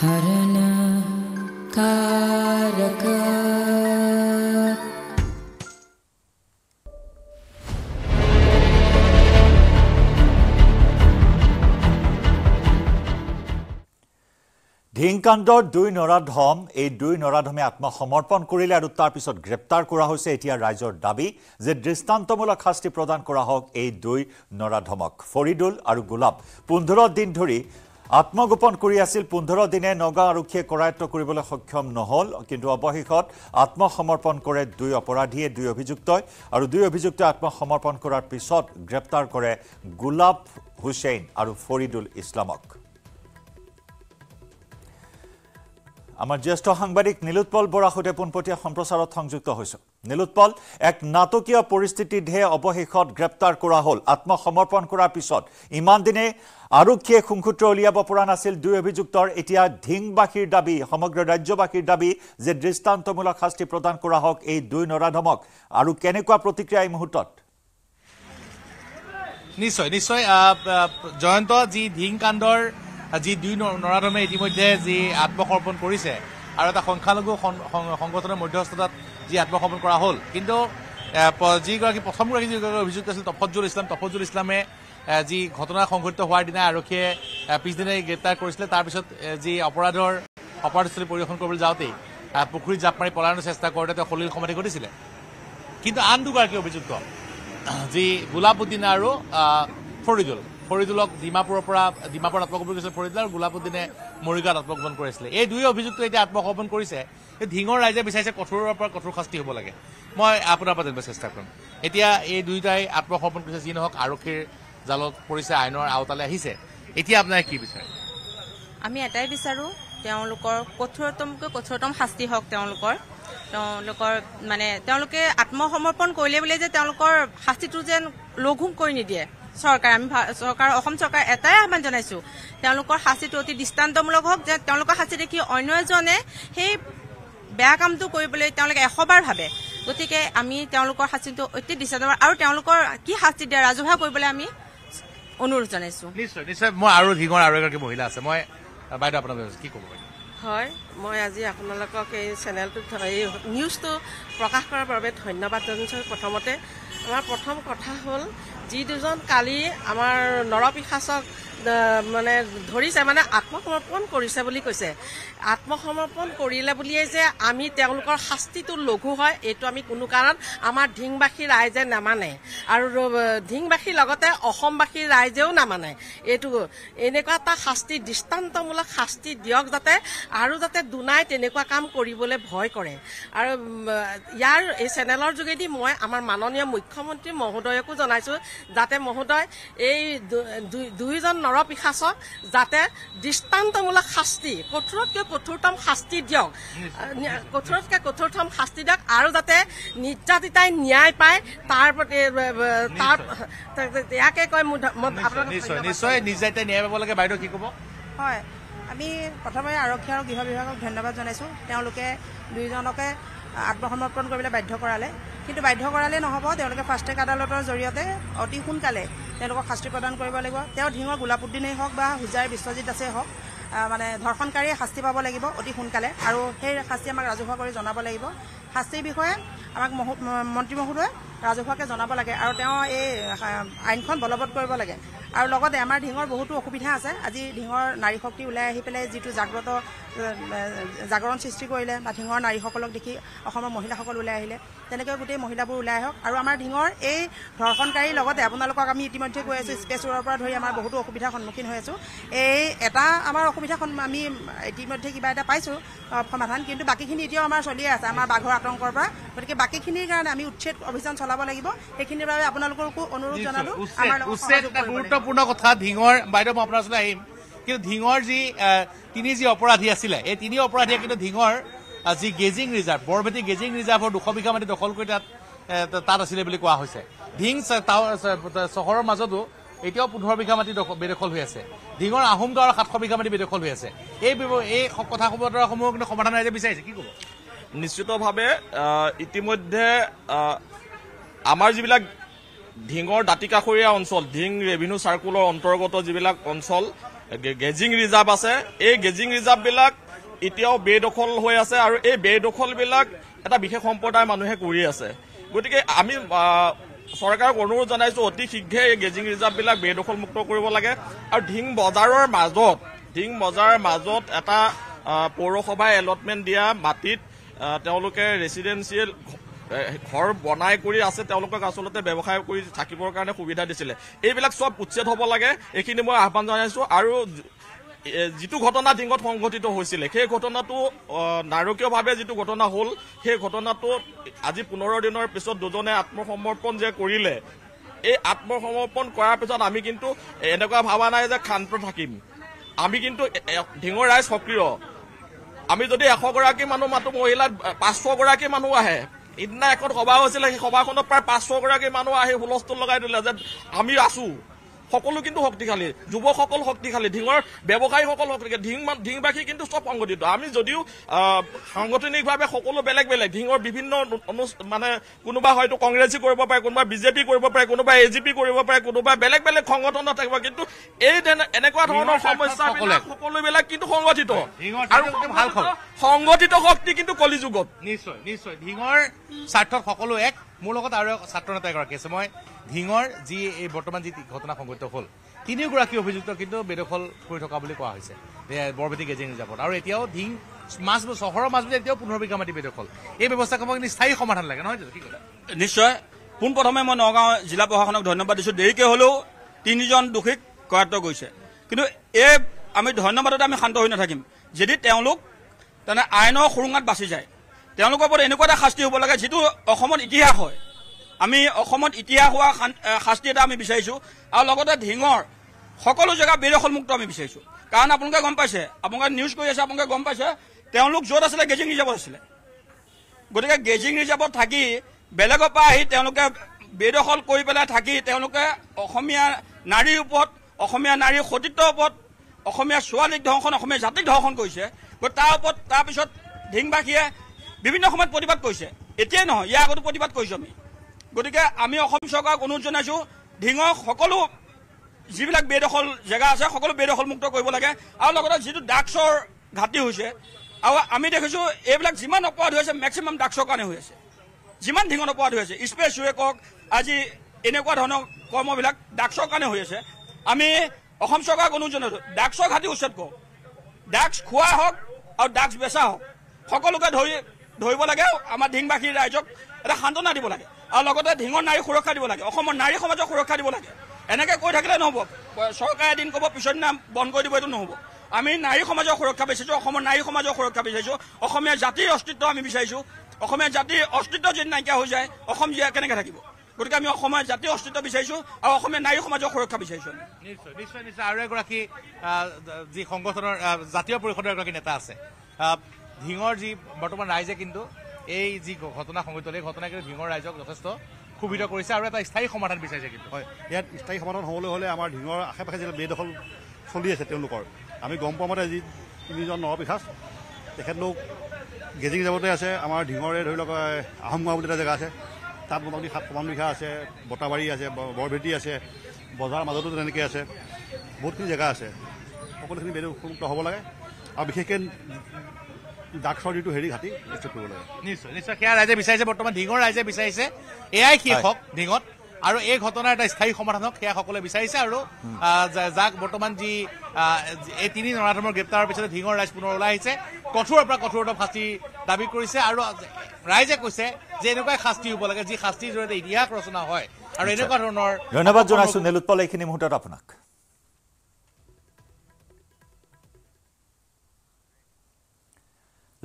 हरण कारक ঢিংকাণ্ডৰ দুই নৰাধম এই দুই নৰাধমে আত্মসমৰ্পণ কৰিলে আৰু তাৰ পিছত গ্ৰেপ্তাৰ কৰা হৈছে এতিয়া ৰাইজৰ দাবী যে দৃষ্টান্তমূলক শাস্তি প্ৰদান কৰা হওক এই দুই নৰাধমক ফৰিদুল আৰু গোলাপ পোন্ধৰ দিন ধৰি আত্মগোপন কৰি আছিল পোন্ধৰ দিনে নগাঁও আৰক্ষীয়ে কৰায়ত্ব কৰিবলৈ সক্ষম নহল কিন্তু অৱশেষত আত্মসমৰ্পণ কৰে দুই অপৰাধীয়ে দুই অভিযুক্তই আৰু দুই অভিযুক্তই আত্মসমৰ্পণ কৰাৰ পিছত গ্ৰেপ্তাৰ কৰে গোলাপ হুছেইন আৰু ফৰিদুল ইছলামক আমাৰ জ্যেষ্ঠ সাংবাদিক নীলোৎপল বৰাৰ সৈতে পোনপটীয়া সম্প্ৰচাৰত সংযুক্ত হৈছোঁ নীলোৎপল এক নাটকীয় পৰিস্থিতিতহে অৱশেষত গ্ৰেপ্তাৰ কৰা হ'ল আত্মসমৰ্পণ কৰাৰ পিছত ইমান দিনে আৰক্ষীয়ে সুংসূত্ৰ উলিয়াব পৰা নাছিল দুই অভিযুক্তৰ এতিয়া ধিংবাসীৰ দাবী সমগ্ৰ ৰাজ্যবাসীৰ দাবী যে দৃষ্টান্তমূলক শাস্তি প্ৰদান কৰা হওক এই দুই নৰাধমক আৰু কেনেকুৱা প্ৰতিক্ৰিয়া এই মুহূৰ্তত নিশ্চয় নিশ্চয় জয়ন্ত যি ধিং কাণ্ডৰ যি দুই নৰাধমে ইতিমধ্যে যি আত্মসমৰ্পণ কৰিছে আৰু এটা সংখ্যালঘু সংগঠনৰ মধ্যস্থতাত যি আত্মসমৰ্পণ কৰা হ'ল কিন্তু যিগৰাকী প্ৰথমগৰাকী যিগৰাকী অভিযোগ আছিল তফজুল ইছলাম তফজুল ইছলামে যি ঘটনা সংঘটিত হোৱাৰ দিনা আৰক্ষীয়ে পিছদিনাই গ্ৰেপ্তাৰ কৰিছিলে তাৰপিছত যি অপৰাধৰ অপৰাধস্থলী পৰিদৰ্শন কৰিবলৈ যাওঁতেই পুখুৰীত জাপ মাৰি পলায়নৰ চেষ্টা কৰোঁতে তেওঁ সলিল সমাধি ঘটিছিলে কিন্তু আন দুগৰাকী অভিযুক্ত যি উদ্দিন আৰু ফৰিদুল ফৰিদুলক ডিমাপুৰেৰ পৰা ডিমাপুৰ আত্মগোপন কৰেছিল ফৰিদুল আৰু গোলাপুদ্দিনে মৰিগাঁত আত্মগোপন কৰেছিল এই দুই অভিযুক্ত এতিয়া এটা কৰিছে কৰেছে ৰাইজে বিচাৰিছে কঠোৰৰ পৰা কঠোৰ শাস্তি হব লাগে মই আপোনাৰ পৰা জানব চেষ্টা কৰিম এতিয়া এই দুইটাই আত্মসমৰ্পণ কৰিছে যি নহওক আৰক্ষীৰ জালত পৰিছে আইনৰ আওতালে আহিছে এতিয়া আপোনাৰ কি বিচাৰে আমি এটাই তেওঁলোকৰ কঠোৰতমকৈ কঠোৰতম শাস্তি হওক তেওঁলোকৰ তেওঁলোকৰ মানে তেওঁলোকে আত্মসমৰ্পণ কৰিলে বোলে যে তেওঁলোকৰ শাস্তিটো যেন লঘুম কৰি নিদিয়ে চৰকাৰ আমি চৰকাৰ অসম চৰকাৰ এটাই আহ্বান জনাইছো তেওঁলোকৰ শাস্তিটো অতি দৃষ্টান্তমূলক হওক যে তেওঁলোকৰ শাস্তি দেখি অন্য এজনে সেই বেয়া কামটো কৰিবলৈ তেওঁলোকে এশবাৰ ভাবে গতিকে আমি তেওঁলোকৰ শাস্তিটো অতি দৃষ্টান্তমূলক আৰু তেওঁলোকৰ কি শাস্তি দিয়া ৰাজহুৱা কৰিবলৈ আমি অনুৰোধ জনাইছো মই আৰু ধিঙৰ আৰু এগৰাকী মহিলা আছে মই বাইদেউ আপোনাৰ কি ক'ব পাৰিম হয় মই আজি আপোনালোকক এই চেনেলটোত এই নিউজটো প্ৰকাশ কৰাৰ বাবে ধন্যবাদ জনাইছোঁ প্ৰথমতে আমাৰ প্ৰথম কথা হ'ল যি দুজন কালি আমাৰ নৰপিশাচক মানে ধৰিছে মানে আত্মসমৰ্পণ কৰিছে বুলি কৈছে আত্মসমৰ্পণ কৰিলে বুলিয়েই যে আমি তেওঁলোকৰ শাস্তিটো লঘু হয় এইটো আমি কোনো কাৰণ আমাৰ ঢিংবাসী ৰাইজে নামানে আৰু ঢিংবাসীৰ লগতে অসমবাসী ৰাইজেও নামানে এইটো এনেকুৱা এটা শাস্তি দৃষ্টান্তমূলক শাস্তি দিয়ক যাতে আৰু যাতে দুনাই তেনেকুৱা কাম কৰিবলৈ ভয় কৰে আৰু ইয়াৰ এই চেনেলৰ যোগেদি মই আমাৰ মাননীয় মুখ্যমন্ত্ৰী মহোদয়কো জনাইছোঁ যাতে মহোদয় এই দুইজন নৰ নৰপিশাচক যাতে দৃষ্টান্তমূলক শাস্তি কঠোৰতকৈ কঠোৰতম শাস্তি দিয়ক কঠোৰতকৈ কঠোৰতম শাস্তি দিয়ক আৰু যাতে নিৰ্যাতিতাই ন্যায় পায় তাৰ প্ৰতি তাৰ ইয়াকে কয় নিশ্চয় বাইদেউ কি ক'ব হয় আমি প্ৰথমে আৰক্ষী আৰু গৃহ বিভাগক ধন্যবাদ জনাইছোঁ তেওঁলোকে দুয়োজনকে আত্মসমৰ্পণ কৰিবলৈ বাধ্য কৰালে কিন্তু বাধ্য কৰালেই নহ'ব তেওঁলোকে ফাষ্টট্ৰেক আদালতৰ জৰিয়তে অতি সোনকালে তেওঁলোকক শাস্তি প্ৰদান কৰিব লাগিব তেওঁ ধিঙৰ গোলাপুদ্দিনেই হওক বা হুজাই বিশ্বজিৎ দাসেই হওক মানে ধৰ্ষণকাৰীয়ে শাস্তি পাব লাগিব অতি সোনকালে আৰু সেই শাস্তি আমাক ৰাজহুৱা কৰি জনাব লাগিব শাস্তিৰ বিষয়ে আমাক মন্ত্ৰী মহোদয়ে ৰাজহুৱাকৈ জনাব লাগে আৰু তেওঁ এই আইনখন বলবৎ কৰিব লাগে আৰু লগতে আমাৰ ঢিঙৰ বহুতো অসুবিধা আছে আজি ঢিঙৰ নাৰী শক্তি ওলাই আহি পেলাই যিটো জাগ্ৰত জাগৰণ সৃষ্টি কৰিলে বা ঢিঙৰ নাৰীসকলক দেখি অসমৰ মহিলাসকল ওলাই আহিলে তেনেকৈ গোটেই মহিলাবোৰ ওলাই আহক আৰু আমাৰ ঢিঙৰ এই ধৰ্ষণকাৰীৰ লগতে আপোনালোকক আমি ইতিমধ্যে কৈ আছোঁ স্পেচ স্পেচৰ পৰা ধৰি আমাৰ বহুতো অসুবিধাৰ সন্মুখীন হৈ আছোঁ এই এটা আমাৰ অসুবিধা আমি ইতিমধ্যে কিবা এটা পাইছোঁ সমাধান কিন্তু বাকীখিনি এতিয়াও আমাৰ চলিয়ে আছে আমাৰ বাঘৰ আতংকৰ পৰা গতিকে বাকীখিনিৰ কাৰণে আমি উচ্ছেদ অভিযান চলাব লাগিব সেইখিনিৰ বাবে আপোনালোককো অনুৰোধ জনালোঁ আমাৰ গুৰুত্বপূৰ্ণ কথা ধিঙৰ বাইদেউ মই আপোনাৰ ওচৰলৈ আহিম কিন্তু ধিঙৰ যি তিনি যি অপৰাধী আছিলে এই তিনি অপৰাধীয়ে কিন্তু ধিঙৰ যি গেজিং ৰিজাৰ্ভ বৰভেটি গেজিং ৰিজাৰ্ভৰ দুশ বিঘা মাটি দখল কৰি তাত তাত আছিলে বুলি কোৱা হৈছে ধিং চহৰৰ মাজতো এতিয়াও পোন্ধৰ বিঘা মাটি বেদখল হৈ আছে ডিঙৰ আহোম গাঁৱৰ সাতশ বিঘা মাটি বেদখল হৈ আছে এই এই কথা কবতৰাসমূহ কিন্তু সমাধান ৰাইজে বিচাৰিছে কি ক'ব নিশ্চিতভাৱে ইতিমধ্যে আমাৰ যিবিলাক ঢিঙৰ দাঁতিকাষৰীয়া অঞ্চল ঢিং ৰেভিনিউ চাৰ্কুলৰ অন্তৰ্গত যিবিলাক অঞ্চল গেজিং ৰিজাৰ্ভ আছে এই গেজিং ৰিজাৰ্ভবিলাক এতিয়াও বেদখল হৈ আছে আৰু এই বেদখলবিলাক এটা বিশেষ সম্প্ৰদায়ৰ মানুহে কৰি আছে গতিকে আমি চৰকাৰক অনুৰোধ জনাইছোঁ অতি শীঘ্ৰে এই গেজিং ৰিজাৰ্ভবিলাক বেদখলমুক্ত কৰিব লাগে আৰু ঢিং বজাৰৰ মাজত ঢিং বজাৰৰ মাজত এটা পৌৰসভাই এলটমেণ্ট দিয়া মাটিত তেওঁলোকে ৰেচিডেঞ্চিয়েল ঘৰ বনায় কৰে আছে আসলতে ব্যবসায় কৰে থাকিবৰ কারণে সুবিধা দিছিলে এইবিলাক সব উচ্ছেদ হব লাগে এইখিনি মই আহ্বান জানাইছো আর যিটো ঘটনা ডিঙত সংঘটিত হৈছিল সেই ঘটনাটো নারকীয়ভাবে যিটো ঘটনা হল সেই ঘটনাটো আজি পনেরো দিনের পিছত দুজনে আত্মসমর্পণ যে করলে এই আত্মসমর্পণ করার পিছত আমি কিন্তু এনেকা ভাবা নাই যে খান্ত থাকিম আমি কিন্তু ডিঙৰ ৰায় সক্ৰিয় আমি যদি এশগী মানুষ মাতো মহিলা পাঁচশগী মানুষ আহে ইদিনা এখন সভা হৈছিলে সেই সভাখনত প্ৰায় পাঁচশগৰাকী মানুহ আহি হুলস্থুল লগাই দিলে যে আমি আছো সকলো কিন্তু শক্তিশালী যুৱকসকল শক্তিশালী ঢিঙৰ ব্যৱসায়ীসকল শক্তিশালী ঢিং ঢিংবাসী কিন্তু চব সংগঠিত আমি যদিও সাংগঠনিকভাৱে সকলো বেলেগ বেলেগ ঢিঙৰ বিভিন্ন মানে কোনোবা হয়তো কংগ্ৰেছী কৰিব পাৰে কোনোবা বিজেপি কৰিব পাৰে কোনোবা এ কৰিব পাৰে কোনোবা বেলেগ বেলেগ সংগঠনত থাকিব কিন্তু এই এনেকুৱা ধৰণৰ সমস্যা সকলোবিলাক কিন্তু সংগঠিত সংগঠিত শক্তি কিন্তু কলিযুগত নিশ্চয় নিশ্চয় ঢিঙৰ স্বাৰ্থত সকলো এক মোৰ লগত আৰু ছাত্ৰ নেতা এগৰাকী আছে মই ঢিঙৰ যি এই বৰ্তমান যি ঘটনা সংঘটিত হ'ল তিনিওগৰাকী অভিযুক্ত কিন্তু বেদখল কৰি থকা বুলি কোৱা হৈছে বৰবেটী গেজিং ৰিজাৰ্ভত আৰু এতিয়াও ধিং মাজবোৰ চহৰৰ বুলি এতিয়াও পোন্ধৰ বিঘা মাটি বেদখল এই ব্যৱস্থাসমূহ স্থায়ী সমাধান লাগে নহয় জানো কি কথা নিশ্চয় পোনপ্ৰথমে মই নগাঁও জিলা প্ৰশাসনক ধন্যবাদ দিছোঁ দেৰিকৈ হ'লেও তিনিজন দোষীক কৰাত্ব গৈছে কিন্তু এই আমি ধন্যবাদতে আমি শান্ত হৈ নাথাকিম যদি তেওঁলোক তেনে আইনৰ সুৰুঙাত বাচি যায় তেওঁলোকৰ ওপৰত এনেকুৱা এটা শাস্তি হ'ব লাগে যিটো অসমত ইতিহাস হয় আমি অসমত ইতিহাস হোৱা শাস্তি এটা আমি বিচাৰিছোঁ আৰু লগতে ঢিঙৰ সকলো জেগা বেদখলমুক্ত আমি বিচাৰিছোঁ কাৰণ আপোনালোকে গম পাইছে আপোনালোকে নিউজ কৰি আছে আপোনালোকে গম পাইছে তেওঁলোক য'ত আছিলে গেজিং ৰিজাৰ্ভত আছিলে গতিকে গেজিং ৰিজাৰ্ভত থাকি বেলেগৰ পৰা আহি তেওঁলোকে বেদখল কৰি পেলাই থাকি তেওঁলোকে অসমীয়া নাৰীৰ ওপৰত অসমীয়া নাৰীৰ সতীৰ্থৰ ওপৰত অসমীয়া ছোৱালীক ধৰ্ষণ অসমীয়া জাতিক ধৰ্ষণ কৰিছে গতিকে তাৰ ওপৰত তাৰপিছত ঢিংবাসীয়ে বিভিন্ন সময়ত প্ৰতিবাদ কৰিছে এতিয়াই নহয় ইয়াৰ আগতো প্ৰতিবাদ কৰিছোঁ আমি গতিকে আমি অসম চৰকাৰক অনুৰোধ জনাইছোঁ ধিঙ সকলো যিবিলাক বেদখল জেগা আছে সকলো বেদখলমুক্ত কৰিব লাগে আৰু লগতে যিটো ড্ৰাগছৰ ঘাটি হৈছে আৰু আমি দেখিছোঁ এইবিলাক যিমান অপৰাধ হৈ আছে মেক্সিমাম ড্ৰাগছৰ কাৰণে হৈ আছে যিমান ঢিঙত অপৰাধ হৈ আছে স্পেচ ৱে কওক আজি এনেকুৱা ধৰণৰ কৰ্মবিলাক ড্ৰাগছৰ কাৰণে হৈ আছে আমি অসম চৰকাৰক অনুৰোধ জনাইছোঁ ড্ৰাগছৰ ঘাটি উচ্ছেদ কওঁ ড্ৰাগছ খোৱা হওক আৰু ড্ৰাগছ বেচা হওক সকলোকে ধৰি ধৰিব লাগে আমাৰ ঢিংবাসী ৰাইজক এটা সান্তনা দিব লাগে আৰু লগতে ঢিঙৰ নাৰী সুৰক্ষা দিব লাগে অসমৰ নাৰী সমাজক সুৰক্ষা দিব লাগে এনেকে কৈ থাকিলে নহ'ব চৰকাৰে এদিন ক'ব পিছৰ দিনা বন্ধ কৰি দিব এইটো নহ'ব আমি নাৰী সমাজক সুৰক্ষা বিচাৰিছো অসমৰ নাৰী সমাজক সুৰক্ষা বিচাৰিছো অসমীয়া জাতিৰ অস্তিত্ব আমি বিচাৰিছো অসমীয়া জাতিৰ অস্তিত্ব যদি নাইকিয়া হৈ যায় অসম জীয়া কেনেকৈ থাকিব গতিকে আমি অসমৰ জাতিৰ অস্তিত্ব বিচাৰিছো আৰু অসমীয়া নাৰী সমাজক সুৰক্ষা বিচাৰিছো নিশ্চয় নিশ্চয় নিশ্চয় আৰু এগৰাকী যি সংগঠনৰ জাতীয় পৰিষদৰ এগৰাকী নেতা আছে ঢিঙৰ যি বৰ্তমান ৰাইজে কিন্তু এই যি ঘটনা সংঘটিত হ'লে এই ঘটনাই কিন্তু ধিঙৰ ৰাইজক যথেষ্ট সুবিধ কৰিছে আৰু এটা স্থায়ী সমাধান বিচাৰিছে কিন্তু হয় ইয়াত স্থায়ী সমাধান হ'বলৈ হ'লে আমাৰ ঢিঙৰ আশে পাশে যিবিলাক বেদখল চলি আছে তেওঁলোকৰ আমি গম পোৱা মতে যি তিনিজন নৱবিশ্বাস তেখেতলোক গেজিং যাবতে আছে আমাৰ ঢিঙৰে ধৰি লওক আহমগাঁও বুলি এটা জেগা আছে তাত মোটামুটি সাত সমান বিঘা আছে বটাবাৰী আছে বৰভেটি আছে বজাৰৰ মাজতো তেনেকৈ আছে বহুতখিনি জেগা আছে সকলোখিনি বেদ উপমুক্ত হ'ব লাগে আৰু বিশেষকৈ নিশ্চয় নিশ্চয় নিশ্চয় সেয়া ৰাইজে ঢিঙত আৰু এই ঘটনাৰ এটা স্থায়ী সমাধানক সেয়া সকলোৱে বিচাৰিছে আৰু যাক বৰ্তমান যি এই তিনি নৰাধমৰ গ্ৰেপ্তাৰৰ পিছতে ঢিঙৰ ৰাইজ পুনৰ ওলাই আহিছে কঠোৰৰ পৰা কঠোৰতা শাস্তি দাবী কৰিছে আৰু ৰাইজে কৈছে যে এনেকুৱাই শাস্তি হ'ব লাগে যি শাস্তিৰ জৰিয়তে ইতিহাস ৰচনা হয় আৰু এনেকুৱা ধৰণৰ ধন্যবাদ জনাইছো নীলোৎপল এইখিনি মুহূৰ্তত আপোনাক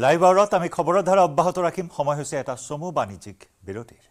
লাইভ আৱৰত আমি খবৰৰ ধাৰা অব্যাহত ৰাখিম সময় হৈছে এটা চমু বাণিজ্যিক বিৰতিৰ